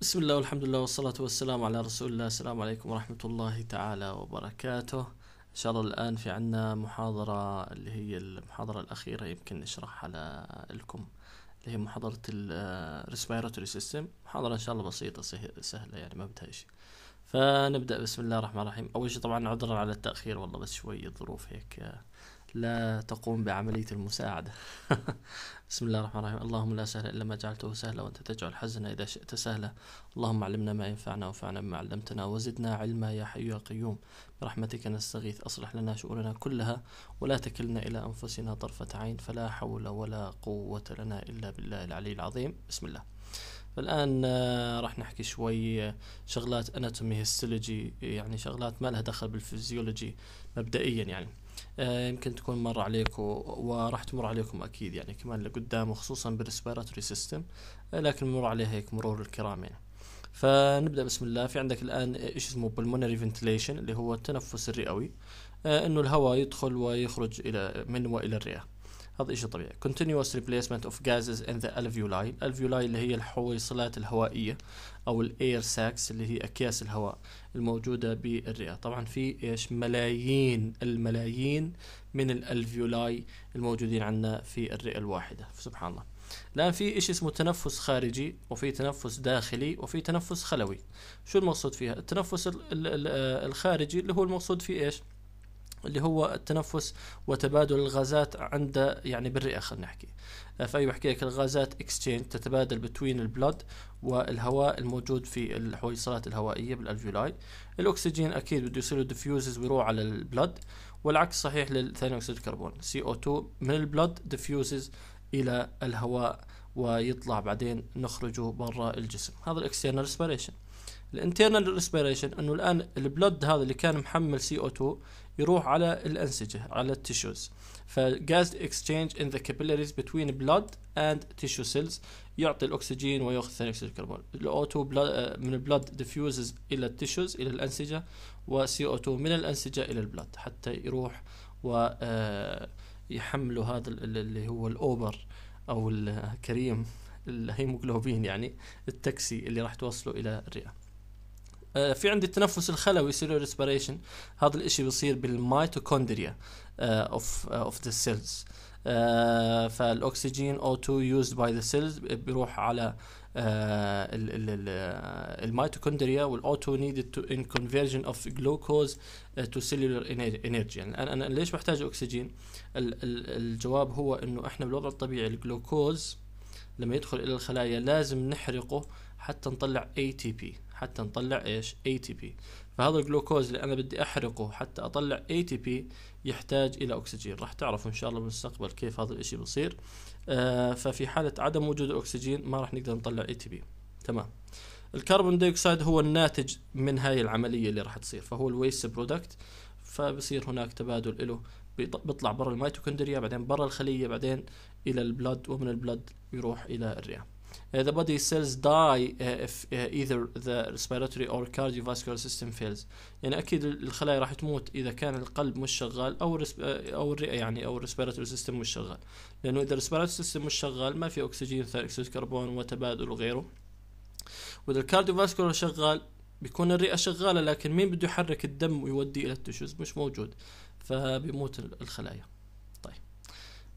بسم الله والحمد لله والصلاة والسلام على رسول الله السلام عليكم ورحمة الله تعالى وبركاته إن شاء الله الآن في عنا محاضرة اللي هي المحاضرة الأخيرة يمكن نشرحها لكم اللي هي محاضرة آه، Respiratory System محاضرة إن شاء الله بسيطة سهلة يعني ما بدها شيء فنبدأ بسم الله الرحمن الرحيم أول شيء طبعا عذرا على التأخير والله بس شوية ظروف هيك آه، لا تقوم بعملية المساعدة بسم الله الرحمن الرحيم اللهم لا سهل إلا ما جعلته سهلا وأنت تجعل حزنا إذا شئت سهلا اللهم علمنا ما ينفعنا وفعنا بما علمتنا وزدنا علما يا حي يا قيوم برحمتك نستغيث أصلح لنا شؤوننا كلها ولا تكلنا إلى أنفسنا طرفة عين فلا حول ولا قوة لنا إلا بالله العلي العظيم بسم الله فالآن آه، راح نحكي شوي آه، شغلات اناتومي هيستولوجي يعني شغلات ما لها دخل بالفيزيولوجي مبدئيا يعني آه، يمكن تكون مر عليكم وراح تمر عليكم اكيد يعني كمان لقدام وخصوصا بالريسبيراتوري سيستم آه، لكن بنمر عليها هيك مرور الكرام يعني فنبدا بسم الله في عندك الان ايش اسمه بالمونري فنتليشن اللي هو التنفس الرئوي آه، انه الهواء يدخل ويخرج الى من والى الرئه هذا شيء طبيعي continuous replacement of gases in the alveoli الالفيولاي اللي هي الحويصلات الهوائية أو الاير ساكس اللي هي أكياس الهواء الموجودة بالرئة طبعا في إيش ملايين الملايين من الالفيولاي الموجودين عندنا في الرئة الواحدة سبحان الله الآن في إشي اسمه تنفس خارجي وفي تنفس داخلي وفي تنفس خلوي شو المقصود فيها التنفس الخارجي اللي هو المقصود فيه إيش اللي هو التنفس وتبادل الغازات عند يعني بالرئه خلينا نحكي آه، فأي بحكي لك الغازات اكستشينج تتبادل بتوين البلد والهواء الموجود في الحويصلات الهوائيه بالالفيولاي الاكسجين اكيد بده يصير له ديفيوزز ويروح على البلد والعكس صحيح للثاني اكسيد الكربون CO2 من البلد ديفيوزز الى الهواء ويطلع بعدين نخرجه برا الجسم هذا الاكسترنال ريسبيريشن الانترنال ريسبيريشن انه الان البلد هذا اللي كان محمل CO2 يروح على الأنسجة على التيشوز فجاز اكستشينج ان ذا كابيلاريز بتوين بلاد اند تيشو سيلز يعطي الاكسجين وياخذ ثاني اكسيد الكربون الاو 2 آه، من البلاد ديفيوزز الى التيشوز الى الانسجه وسي او 2 من الانسجه الى البلاد حتى يروح ويحملوا آه، هذا اللي هو الاوبر او الكريم الهيموجلوبين يعني التاكسي اللي راح توصله الى الرئه آه، في عندي التنفس الخلوي سيلو ريسبيريشن هذا الاشي بيصير بالميتوكوندريا اوف اوف ذا سيلز فالاكسجين او 2 يوزد باي ذا سيلز بيروح على آه، آه، الميتوكوندريا والاو 2 نيدد تو ان كونفرجن اوف جلوكوز تو سيلولر انرجي يعني انا ليش بحتاج اكسجين؟ الجواب هو انه احنا بالوضع الطبيعي الجلوكوز لما يدخل الى الخلايا لازم نحرقه حتى نطلع اي تي بي حتى نطلع ايش اي تي بي فهذا الجلوكوز اللي انا بدي احرقه حتى اطلع اي تي بي يحتاج الى اكسجين راح تعرفوا ان شاء الله بالمستقبل كيف هذا الاشي بصير آه ففي حاله عدم وجود الاكسجين ما راح نقدر نطلع اي تي بي تمام الكربون ديوكسيد هو الناتج من هاي العمليه اللي راح تصير فهو الويست برودكت فبصير هناك تبادل له بيطلع برا الميتوكوندريا بعدين برا الخليه بعدين الى البلد ومن البلد يروح الى الرئه uh, the body cells die uh, if uh, either the respiratory or cardiovascular system fails يعني اكيد الخلايا راح تموت اذا كان القلب مش شغال او الرسب... Uh, او الرئه يعني او الريسبيراتوري سيستم مش شغال لانه اذا الريسبيراتوري سيستم مش شغال ما في اكسجين ثاني اكسيد كربون وتبادل وغيره واذا الكارديوفاسكولار شغال بيكون الرئه شغاله لكن مين بده يحرك الدم ويودي الى التشوز مش موجود فبيموت الخلايا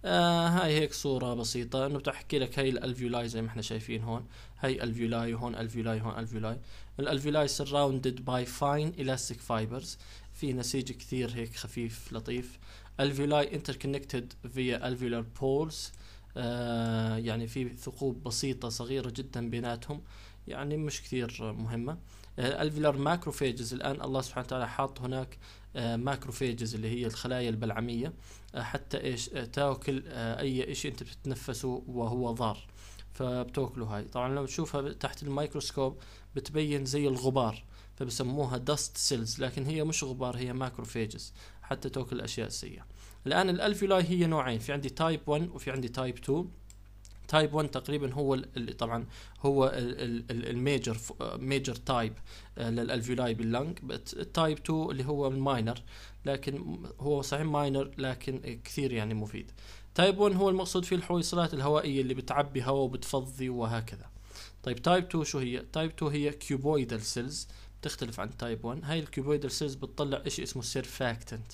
آه هاي هيك صورة بسيطة انه بتحكي لك هاي الالفيولاي زي ما احنا شايفين هون هاي الفيولاي وهون الفيولاي هون الفيولاي الالفيولاي سراوندد باي فاين الاستيك فايبرز في نسيج كثير هيك خفيف لطيف الفيولاي interconnected فيا الفيولار بولز آه يعني في ثقوب بسيطة صغيرة جدا بيناتهم يعني مش كثير مهمة الفيولار آه، ماكروفيجز الآن الله سبحانه وتعالى حاط هناك ماكروفيجز آه، اللي هي الخلايا البلعمية آه، حتى إيش آه، تاكل أي إشي أنت بتتنفسه وهو ضار فبتاكله هاي طبعا لو تشوفها تحت الميكروسكوب بتبين زي الغبار فبسموها دست سيلز لكن هي مش غبار هي ماكروفيجز حتى تاكل الاشياء السيئه الان الالفيولاي هي نوعين في عندي تايب 1 وفي عندي تايب 2 تايب 1 تقريبا هو اللي طبعا هو الميجر ميجر تايب للالفيولاي باللنج تايب 2 اللي هو الماينر لكن هو صحيح ماينر لكن كثير يعني مفيد تايب 1 هو المقصود فيه الحويصلات الهوائيه اللي بتعبي هواء وبتفضي وهكذا طيب تايب 2 شو هي تايب 2 هي كيوبويدال سيلز بتختلف عن تايب 1 هاي الكيوبويدال سيلز بتطلع شيء اسمه سيرفاكتنت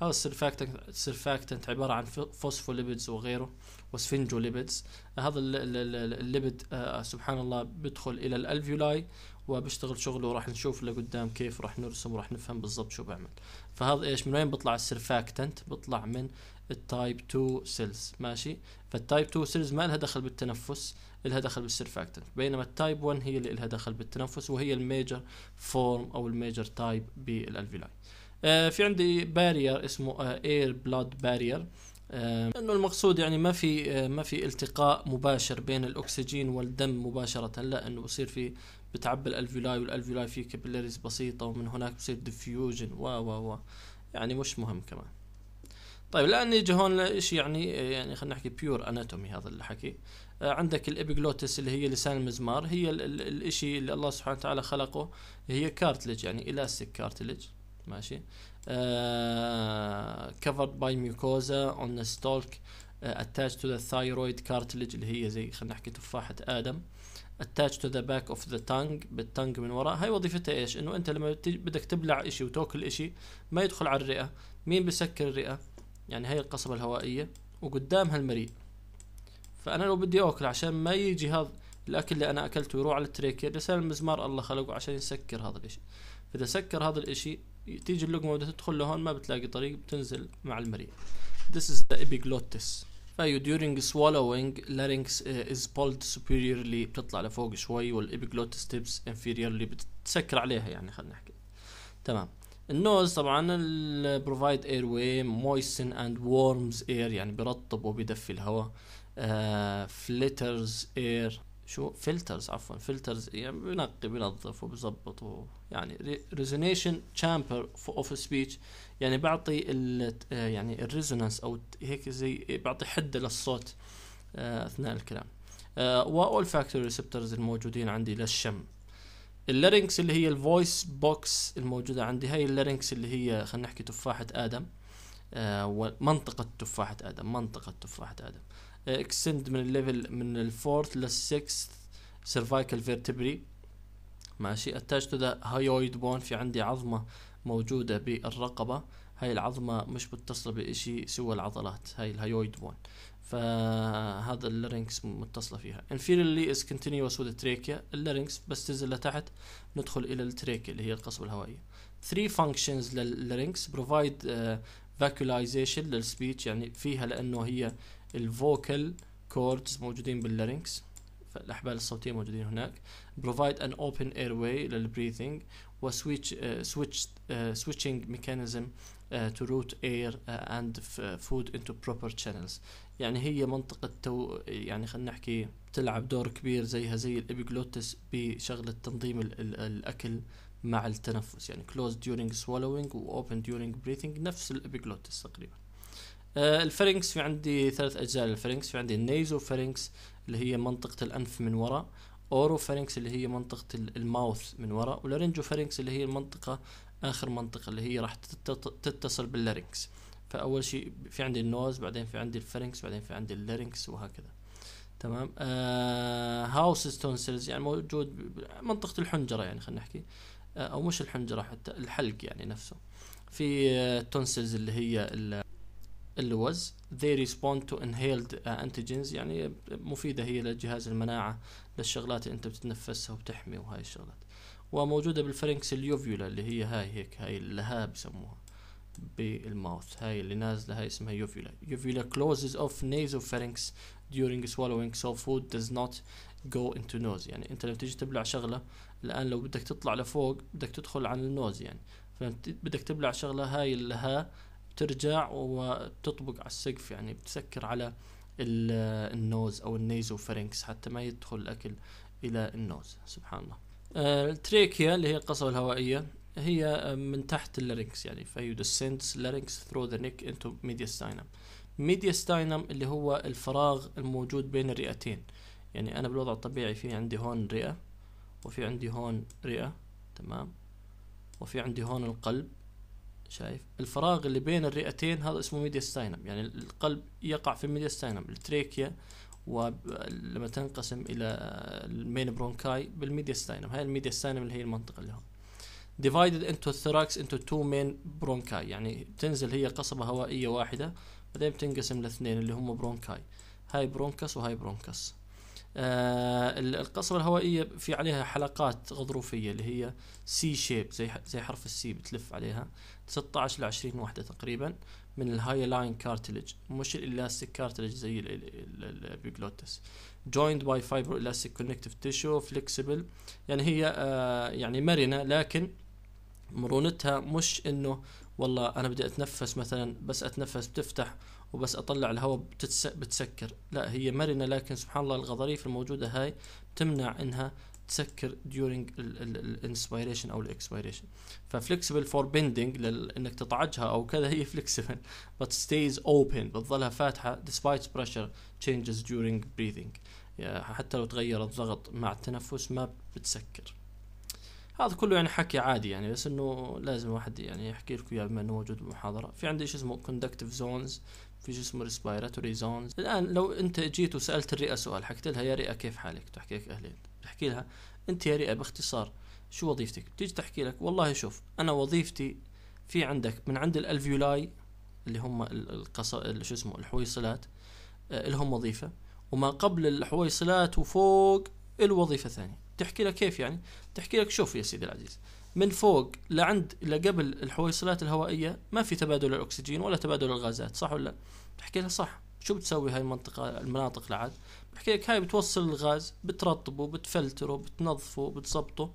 هذا السيرفاكتنت السيرفاكتنت عباره عن فوسفوليبيدز وغيره وسفنجو ليبيدز uh, هذا الليبيد uh, سبحان الله بيدخل الى الالفيولاي وبشتغل شغله وراح نشوف لقدام كيف راح نرسم وراح نفهم بالضبط شو بعمل فهذا ايش من وين بيطلع السرفاكتنت بيطلع من التايب 2 سيلز ماشي فالتايب 2 سيلز ما لها دخل بالتنفس لها دخل بالسرفاكتنت بينما التايب 1 هي اللي لها دخل بالتنفس وهي الميجر فورم او الميجر تايب بالالفيولاي آه uh, في عندي بارير اسمه اير بلاد بارير آه، لانه المقصود يعني ما في آه، ما في التقاء مباشر بين الاكسجين والدم مباشره لا انه بصير في بتعبي الالفيولاي والالفيولاي في كابيلاريز بسيطه ومن هناك بصير ديفيوجن و و و يعني مش مهم كمان طيب الان نيجي هون لشيء يعني آه، يعني خلينا نحكي بيور اناتومي هذا الحكي عندك الابيجلوتس اللي هي لسان المزمار هي الشيء اللي الله سبحانه وتعالى خلقه هي كارتلج يعني الاستيك كارتلج ماشي كفرد باي ميوكوزا اون ستولك اتاتش تو ذا ثايرويد كارتليج اللي هي زي خلينا نحكي تفاحه ادم اتاتش تو ذا باك اوف ذا تانج بالتانج من وراء هاي وظيفتها ايش انه انت لما بدك تبلع شيء وتاكل شيء ما يدخل على الرئه مين بسكر الرئه يعني هاي القصبه الهوائيه وقدامها المريء فانا لو بدي اكل عشان ما يجي هذا الاكل اللي انا اكلته يروح على التريكير رسالة المزمار الله خلقه عشان يسكر هذا الاشي فاذا سكر هذا الاشي تيجي اللقمة بدها تدخل لهون ما بتلاقي طريق بتنزل مع المريء This is the epiglottis فهي during swallowing larynx uh, is pulled superiorly بتطلع لفوق شوي epiglottis tips inferiorly بتسكر عليها يعني خلينا نحكي تمام النوز طبعا بروفايد اير واي مويستن اند وورمز اير يعني برطب وبدفي الهواء uh, flitters اير شو فلترز عفوا فلترز يعني بنقي بنظف وبظبط يعني ريزونيشن تشامبر اوف سبيتش يعني بعطي ال آه، يعني الريزونانس او هيك زي بعطي حده للصوت آه، اثناء الكلام واول فاكتور ريسبتورز الموجودين عندي للشم اللارينكس اللي هي الفويس بوكس الموجوده عندي هاي اللارينكس اللي هي خلينا نحكي تفاحه ادم آه، ومنطقه تفاحه ادم منطقه تفاحه ادم اكستند من الليفل من الفورث للسكس سيرفايكال فيرتبري ماشي اتاج تو ذا هايويد بون في عندي عظمه موجوده بالرقبه هاي العظمه مش متصله بشيء سوى العضلات هاي الهايويد بون فهذا اللارينكس متصله فيها inferiorly از كونتينوس وذ trachea اللارينكس بس تنزل لتحت ندخل الى التريكيا اللي هي القصبه الهوائيه ثري فانكشنز لللارينكس بروفايد uh, للسبيتش يعني فيها لانه هي الفوكال كوردز موجودين باللارينكس فالاحبال الصوتيه موجودين هناك بروفايد ان اوبن اير واي للبريثنج وسويتش سويتش سويتشنج ميكانيزم تو روت اير اند فود انتو بروبر شانلز يعني هي منطقه تو يعني خلينا نحكي تلعب دور كبير زيها زي الابيجلوتس بشغله تنظيم الـ الـ الاكل مع التنفس يعني كلوز during swallowing و open during breathing نفس الابيجلوتس تقريبا آه، الفرنكس في عندي ثلاث اجزاء للفرنكس في عندي النيزو فرنكس اللي هي منطقه الانف من وراء اورو فرنكس اللي هي منطقه الماوث من وراء ولارنجو فرنكس اللي هي المنطقه اخر منطقه اللي هي راح تتصل باللارنكس فاول شيء في عندي النوز بعدين في عندي الفرنكس بعدين في عندي اللارنكس وهكذا تمام آه هاوس تونسلز يعني موجود منطقه الحنجره يعني خلينا نحكي آه او مش الحنجره حتى الحلق يعني نفسه في آه، تونسلز اللي هي اللوز they respond to inhaled uh, antigens يعني مفيدة هي للجهاز المناعة للشغلات اللي انت بتتنفسها وبتحمي وهاي الشغلات وموجودة بالفرنكس اليوفيولا اللي هي هاي هيك هاي اللها بسموها بالماوث هاي اللي نازلة هاي اسمها يوفيولا يوفيولا closes off nasopharynx during swallowing so food does not go into nose يعني انت لما تيجي تبلع شغلة الان لو بدك تطلع لفوق بدك تدخل عن النوز يعني فبدك تبلع شغلة هاي اللها ترجع وتطبق على السقف يعني بتسكر على آه، النوز او النيزو فرنكس حتى ما يدخل الاكل الى النوز سبحان الله آه، التريكيا اللي هي القصبة الهوائية هي آه، من تحت اللارينكس يعني فهي descends larynx through the neck into mediastinum mediastinum اللي هو الفراغ الموجود بين الرئتين يعني انا بالوضع الطبيعي في عندي هون رئة وفي عندي هون رئة تمام وفي عندي هون القلب شايف الفراغ اللي بين الرئتين هذا اسمه ستاينم يعني القلب يقع في ستاينم التريكيا ولما تنقسم الى المين برونكاي ستاينم هاي ستاينم اللي هي المنطقه اللي هون ديفايدد انتو الثراكس انتو تو مين برونكاي يعني تنزل هي قصبه هوائيه واحده بعدين بتنقسم لاثنين اللي هم برونكاي هاي برونكس وهاي برونكس آه، القصبة الهوائية في عليها حلقات غضروفية اللي هي سي شيب زي زي حرف السي بتلف عليها 16 ل 20 وحدة تقريبا من الهاي لاين كارتلج مش الالاستيك كارتلج زي البيجلوتس جويند باي فايبر الاستيك كونكتيف تيشو فليكسبل يعني هي آه، يعني مرنة لكن مرونتها مش انه والله انا بدي اتنفس مثلا بس اتنفس بتفتح وبس اطلع الهواء بتسكر لا هي مرنه لكن سبحان الله الغضاريف الموجوده هاي بتمنع انها تسكر during الانسبيريشن او الاكسبيريشن ففلكسبل فور بيندنج انك تطعجها او كذا هي فلكسبل but stays open بتظلها فاتحه despite pressure changes during breathing يعني حتى لو تغير الضغط مع التنفس ما بتسكر هذا كله يعني حكي عادي يعني بس انه لازم الواحد يعني يحكي لكم اياه بما انه موجود بالمحاضره في عندي شيء اسمه conductive zones في شيء اسمه ريسبيراتوري زونز الان لو انت جيت وسالت الرئه سؤال حكيت لها يا رئه كيف حالك تحكي لك اهلين تحكي لها انت يا رئه باختصار شو وظيفتك بتيجي تحكي لك والله شوف انا وظيفتي في عندك من عند الالفيولاي اللي هم القص شو اسمه الحويصلات آه، لهم وظيفه وما قبل الحويصلات وفوق الوظيفه ثانيه تحكي لك كيف يعني تحكي لك شوف يا سيدي العزيز من فوق لعند لقبل الحويصلات الهوائيه ما في تبادل الاكسجين ولا تبادل الغازات صح ولا لا؟ تحكي لها صح شو بتسوي هاي المنطقه المناطق العاد؟ بحكي لك هاي بتوصل الغاز بترطبه بتفلتره بتنظفه بتظبطه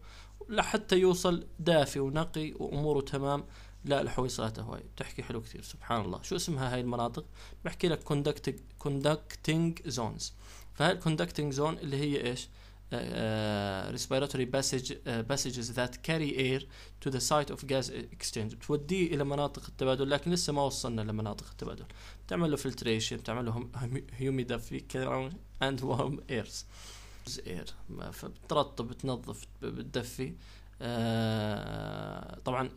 لحتى يوصل دافي ونقي واموره تمام لا الحويصلات هواي بتحكي حلو كثير سبحان الله شو اسمها هاي المناطق بحكي لك كوندكتنج كوندكتنج زونز فهاي الكوندكتنج زون اللي هي ايش Uh, uh, respiratory passage, uh, passages that carry air to the site of gas exchange بتوديه الى مناطق التبادل لكن لسه ما وصلنا لمناطق التبادل بتعمل له filtration بتعمل له humidification and warm airs air فبترطب بتنظف بتدفي آه طبعا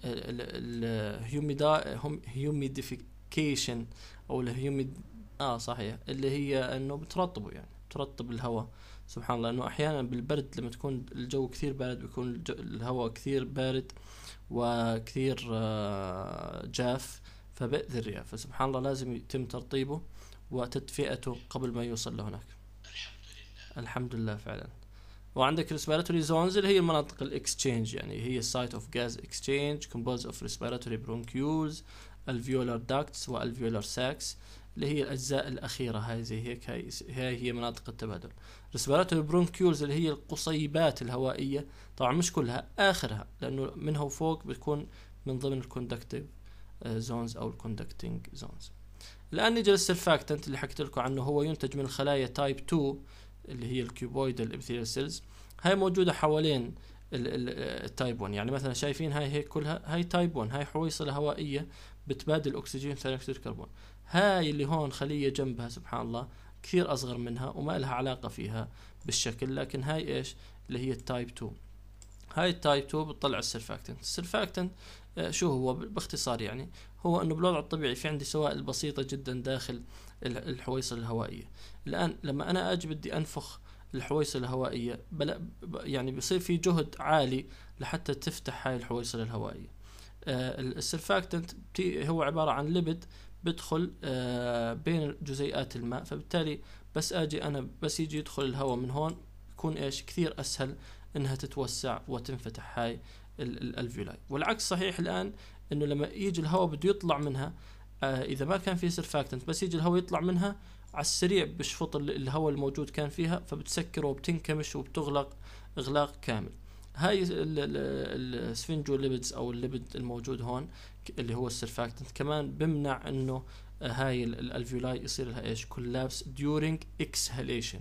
الهيوميديفيكيشن او الهيوميد اه صحيح اللي هي انه بترطبه يعني ترطب الهواء سبحان الله لأنه أحيانا بالبرد لما تكون الجو كثير بارد بيكون الهواء كثير بارد وكثير آه، جاف فبئذ الرياء فسبحان الله لازم يتم ترطيبه وتدفئته قبل ما يوصل لهناك الحمد لله الحمد لله فعلا وعندك ريسبيراتوري زونز اللي هي المناطق الاكسشينج يعني هي site اوف جاز exchange كومبوز اوف ريسبيراتوري برونكيولز الفيولار داكتس والفيولار ساكس اللي هي الأجزاء الأخيرة هاي زي هيك هاي, هاي هي مناطق التبادل رسبيراتور برونكيولز اللي هي القصيبات الهوائية طبعا مش كلها آخرها لأنه منها وفوق بتكون من ضمن الكوندكتيف زونز آه، أو الكوندكتنج زونز الآن نيجي للسلفاكتنت اللي حكيت لكم عنه هو ينتج من خلايا تايب 2 اللي هي الكيوبويد ابثيريال سيلز هاي موجودة حوالين التايب 1 آه، يعني مثلا شايفين هاي هيك كلها هاي تايب 1 هاي حويصله هوائيه بتبادل اكسجين ثاني اكسيد الكربون هاي اللي هون خلية جنبها سبحان الله كثير أصغر منها وما لها علاقة فيها بالشكل لكن هاي إيش اللي هي التايب 2 هاي التايب 2 بتطلع السرفاكتنت السرفاكتنت آه، شو هو باختصار يعني هو انه بالوضع الطبيعي في عندي سوائل بسيطه جدا داخل الحويصه الهوائيه الان لما انا اجي بدي انفخ الحويصه الهوائيه بلا يعني بصير في جهد عالي لحتى تفتح هاي الحويصه الهوائيه آه، السرفاكتنت هو عباره عن ليبيد بدخل آه، بين جزيئات الماء فبالتالي بس اجي انا بس يجي يدخل الهواء من هون يكون ايش كثير اسهل انها تتوسع وتنفتح هاي الالفيولاي والعكس صحيح الان انه لما يجي الهواء بده يطلع منها آه، اذا ما كان في سرفاكتنت بس يجي الهواء يطلع منها على السريع بشفط الهواء الموجود كان فيها فبتسكر وبتنكمش وبتغلق اغلاق كامل هاي ليبيدز او الليبد الموجود هون اللي هو السرفاكتنت كمان بمنع انه هاي الالفيولاي يصير لها ايش كولابس ديورينج اكسهاليشن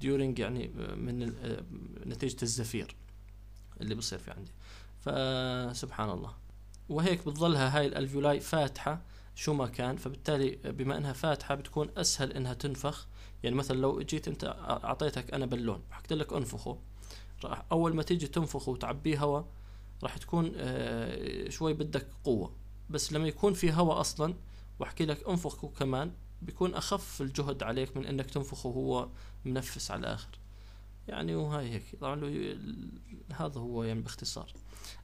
ديورينج يعني من نتيجه الزفير اللي بصير في عندي فسبحان الله وهيك بتظلها هاي الالفيولاي فاتحه شو ما كان فبالتالي بما انها فاتحه بتكون اسهل انها تنفخ يعني مثلا لو جيت انت اعطيتك انا بالون حكيت لك انفخه راح اول ما تيجي تنفخ وتعبيه هواء راح تكون آه، شوي بدك قوه بس لما يكون في هواء اصلا واحكي لك انفخه كمان بيكون اخف الجهد عليك من انك تنفخه وهو منفس على الاخر يعني وهاي هيك طبعا هذا هو يعني باختصار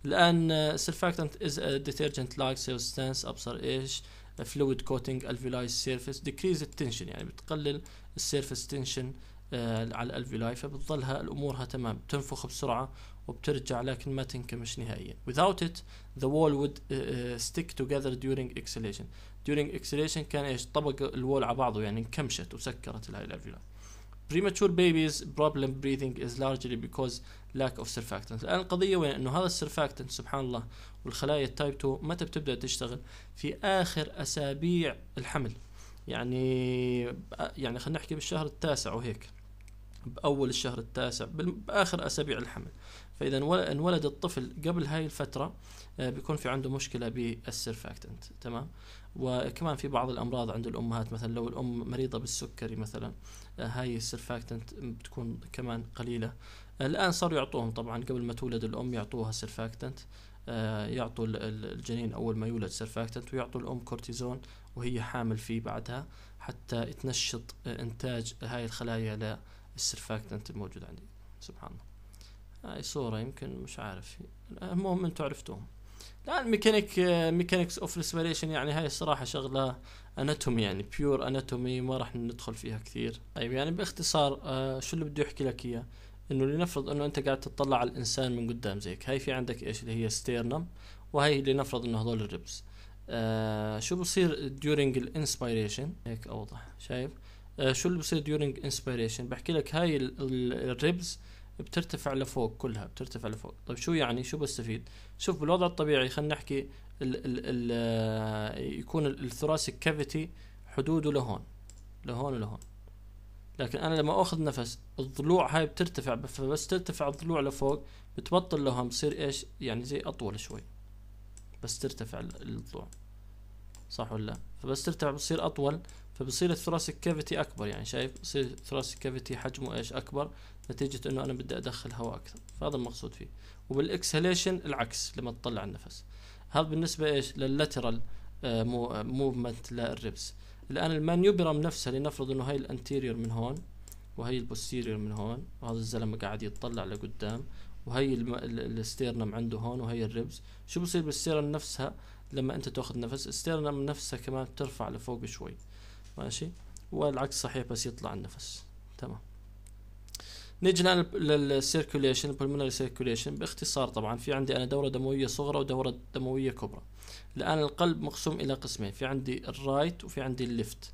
الان سيرفاكتنت از ديترجنت لايك سبستانس ابصر ايش فلويد كوتينج الفيلايز سيرفيس ديكريز التنشن يعني بتقلل السيرفيس تنشن آه، على الالفيولاي فبتظلها امورها تمام تنفخ بسرعه وبترجع لكن ما تنكمش نهائيا without it the wall would uh, stick together during exhalation during exhalation كان ايش طبق الوول على بعضه يعني انكمشت وسكرت هاي الالفيولاي premature babies problem breathing is largely because lack of surfactant الآن القضية وين أنه هذا السرفاكتنت سبحان الله والخلايا التايب 2 متى بتبدأ تشتغل في آخر أسابيع الحمل يعني يعني خلينا نحكي بالشهر التاسع وهيك بأول الشهر التاسع بآخر أسابيع الحمل فإذا انولد الطفل قبل هاي الفترة آه، بيكون في عنده مشكلة بالسيرفاكتنت تمام وكمان في بعض الأمراض عند الأمهات مثلا لو الأم مريضة بالسكري مثلا آه، هاي السيرفاكتنت بتكون كمان قليلة آه، الآن صاروا يعطوهم طبعا قبل ما تولد الأم يعطوها سيرفاكتنت يعطوا الجنين أول ما يولد سيرفاكتنت ويعطوا الأم كورتيزون وهي حامل فيه بعدها حتى تنشط إنتاج هاي الخلايا السرفاكتنت الموجود عندي سبحان الله هاي صورة يمكن مش عارف المهم انتم عرفتوهم الان ميكانيك ميكانيكس اوف ريسبيريشن يعني هاي الصراحة شغلة اناتومي يعني بيور اناتومي ما راح ندخل فيها كثير طيب يعني باختصار آه، شو اللي بدي احكي لك اياه انه لنفرض انه انت قاعد تطلع على الانسان من قدام زيك هاي في عندك ايش اللي هي ستيرنم وهي لنفرض انه هذول الريبس آه شو بصير during الانسبيريشن هيك اوضح شايف آه، شو اللي بصير ديورنج انسبيريشن بحكي لك هاي الريبز بترتفع لفوق كلها بترتفع لفوق طيب شو يعني شو بستفيد شوف بالوضع الطبيعي خلينا نحكي ال ال ال آه، يكون الثراسك كافيتي حدوده لهون لهون ولهون لكن انا لما اخذ نفس الضلوع هاي بترتفع فبس ترتفع الضلوع لفوق بتبطل لهون بصير ايش يعني زي اطول شوي بس ترتفع الضلوع صح ولا فبس ترتفع بتصير اطول فبصير الثراسك كافيتي اكبر يعني شايف بصير الثراسك كافيتي حجمه ايش اكبر نتيجة انه انا بدي ادخل هواء اكثر فهذا المقصود فيه وبالاكسهليشن العكس لما تطلع النفس هذا بالنسبة ايش لللاترال آه، موفمنت آه، للريبس الان المانيوبرم نفسها لنفرض انه هاي الانتيريور من هون وهي البوستيريور من هون وهذا الزلمة قاعد يتطلع لقدام وهي الستيرنم عنده هون وهي الريبس شو بصير بالستيرنم نفسها لما انت تاخذ نفس الستيرنم نفسها كمان بترفع لفوق شوي ماشي والعكس صحيح بس يطلع النفس تمام نيجي الان للسيركوليشن البلمونري سيركوليشن باختصار طبعا في عندي انا دوره دمويه صغرى ودوره دمويه كبرى الان القلب مقسوم الى قسمين في عندي الرايت وفي عندي الليفت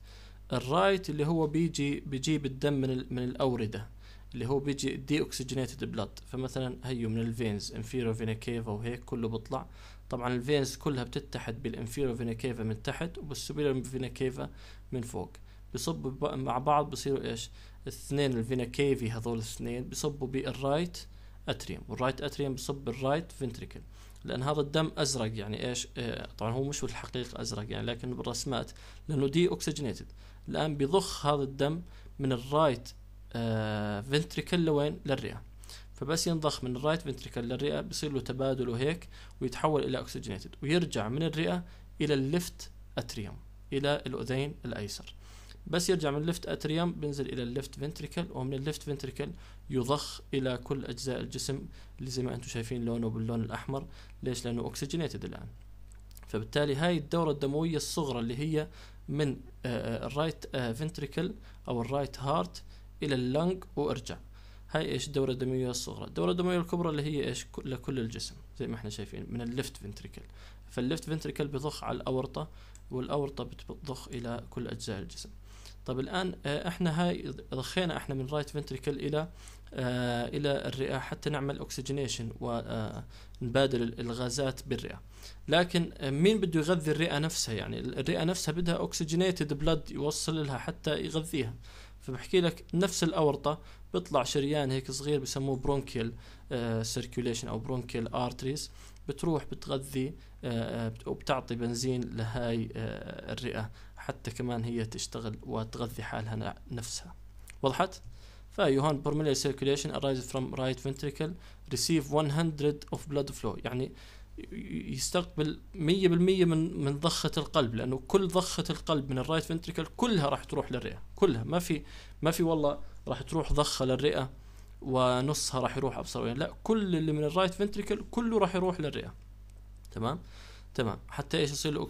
الرايت اللي هو بيجي بيجيب الدم من من الاورده اللي هو بيجي دي اوكسجينيتد بلاد فمثلا هيو من الفينز انفيرو فينا كيفا وهيك كله بيطلع طبعا الفينز كلها بتتحد بالانفيرو فينا كيفا من تحت وبالسوبيرو فينا كيفا من فوق بصبوا مع بعض بصيروا ايش الاثنين الفينا كيفي هذول الاثنين بصبوا بالرايت اتريوم والرايت اتريوم بصب بالرايت فينتريكل لان هذا الدم ازرق يعني ايش اه طبعا هو مش بالحقيقه ازرق يعني لكن بالرسمات لانه دي اوكسجينيتد الان بيضخ هذا الدم من الرايت آه، فينتريكل لوين للرئه فبس ينضخ من الرايت فنتريكل للرئه بصير له تبادل وهيك ويتحول الى اوكسجينيتد ويرجع من الرئه الى اللفت اتريوم الى الاذين الايسر بس يرجع من اللفت اتريوم بينزل الى اللفت فنتريكل ومن اللفت فنتريكل يضخ الى كل اجزاء الجسم اللي زي ما انتم شايفين لونه باللون الاحمر ليش لانه اوكسجينيتد الان فبالتالي هاي الدورة الدموية الصغرى اللي هي من آه، آه، الرايت فنتريكل آه، أو الرايت هارت إلى اللنج وارجع هاي ايش الدوره الدمويه الصغرى الدوره الدمويه الكبرى اللي هي ايش لكل الجسم زي ما احنا شايفين من اللفت فنتريكل فاللفت فنتريكل بضخ على الاورطه والاورطه بتضخ الى كل اجزاء الجسم طب الان آه، احنا هاي ضخينا احنا من رايت فنتريكل الى آه، الى الرئه حتى نعمل اوكسجينيشن ونبادل آه، الغازات بالرئه لكن مين بده يغذي الرئه نفسها يعني الرئه نفسها بدها اوكسجينيتد بلد يوصل لها حتى يغذيها فبحكي لك نفس الاورطه بيطلع شريان هيك صغير بسموه برونكيل سيركيوليشن آه، او برونكيل ارتريز بتروح بتغذي آه، آه، وبتعطي بنزين لهاي الرئة حتى كمان هي تشتغل وتغذي حالها نفسها وضحت؟ هون برميليا circulation arise from right ventricle receive 100 of blood flow يعني يستقبل 100% من من ضخه القلب لانه كل ضخه القلب من الرايت فنتريكل كلها راح تروح للرئه كلها ما في ما في والله راح تروح ضخه للرئه ونصها راح يروح أبصر لا كل اللي من الرايت فنتريكل كله راح يروح للرئه تمام تمام حتى ايش يصير له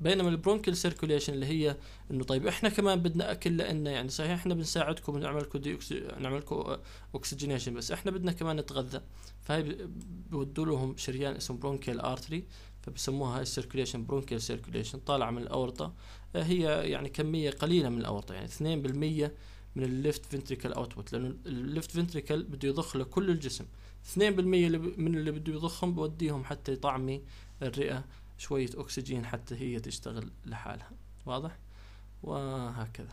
بينما البرونكل سيركوليشن اللي هي انه طيب احنا كمان بدنا اكل لانه يعني صحيح احنا بنساعدكم نعمل لكم نعمل لكم اكسجينيشن آه، بس احنا بدنا كمان نتغذى فهي بودوا لهم شريان اسمه برونكيال ارتري فبسموها السيركوليشن برونكيال سيركوليشن طالعه من الاورطه آه، هي يعني كميه قليله من الاورطه يعني 2% من الليفت فنتريكال اوتبوت لانه الليفت فنتريكال بده يضخ لكل الجسم 2% من اللي بده يضخهم بوديهم حتى يطعمي الرئة شوية أكسجين حتى هي تشتغل لحالها واضح وهكذا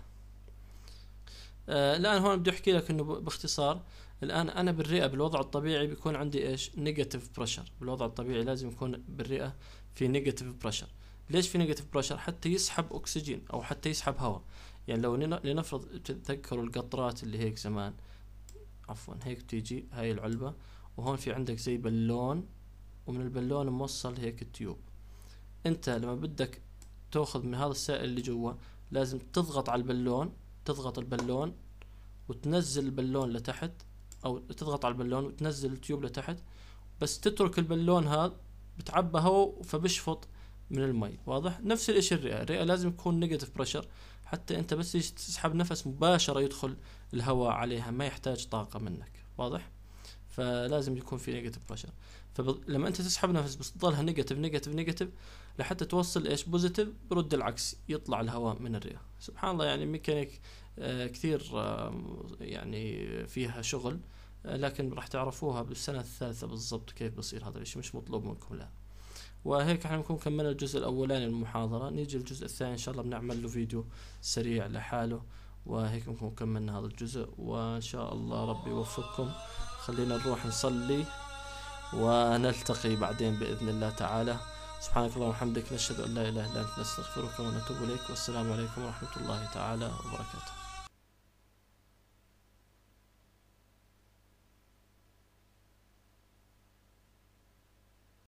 آه، الآن هون بدي أحكي لك إنه باختصار الآن أنا بالرئة بالوضع الطبيعي بيكون عندي إيش نيجاتيف بريشر بالوضع الطبيعي لازم يكون بالرئة في نيجاتيف بريشر ليش في نيجاتيف بريشر حتى يسحب أكسجين أو حتى يسحب هواء يعني لو لنفرض تتذكروا القطرات اللي هيك زمان عفوا هيك تيجي هاي العلبة وهون في عندك زي بالون ومن البالون موصل هيك التيوب انت لما بدك تاخذ من هذا السائل اللي جوا لازم تضغط على البالون تضغط البالون وتنزل البالون لتحت او تضغط على البالون وتنزل التيوب لتحت بس تترك البالون هذا بتعبى هواء فبشفط من المي واضح نفس الشيء الرئه الرئه لازم يكون نيجاتيف بريشر حتى انت بس تسحب نفس مباشره يدخل الهواء عليها ما يحتاج طاقه منك واضح فلازم يكون في نيجاتيف بريشر فلما انت تسحب نفس بس تضلها نيجاتيف نيجاتيف نيجاتيف لحتى توصل ايش بوزيتيف برد العكس يطلع الهواء من الرئه سبحان الله يعني ميكانيك آه، كثير آه، يعني فيها شغل آه، لكن راح تعرفوها بالسنه الثالثه بالضبط كيف بصير هذا الشيء مش مطلوب منكم لا وهيك احنا بنكون كملنا الجزء الاولاني المحاضره نيجي الجزء الثاني ان شاء الله بنعمل له فيديو سريع لحاله وهيك بنكون كملنا هذا الجزء وان شاء الله ربي يوفقكم خلينا نروح نصلي ونلتقي بعدين بإذن الله تعالى سبحانك اللهم وبحمدك نشهد أن لا إله إلا أنت نستغفرك ونتوب إليك والسلام عليكم ورحمة الله تعالى وبركاته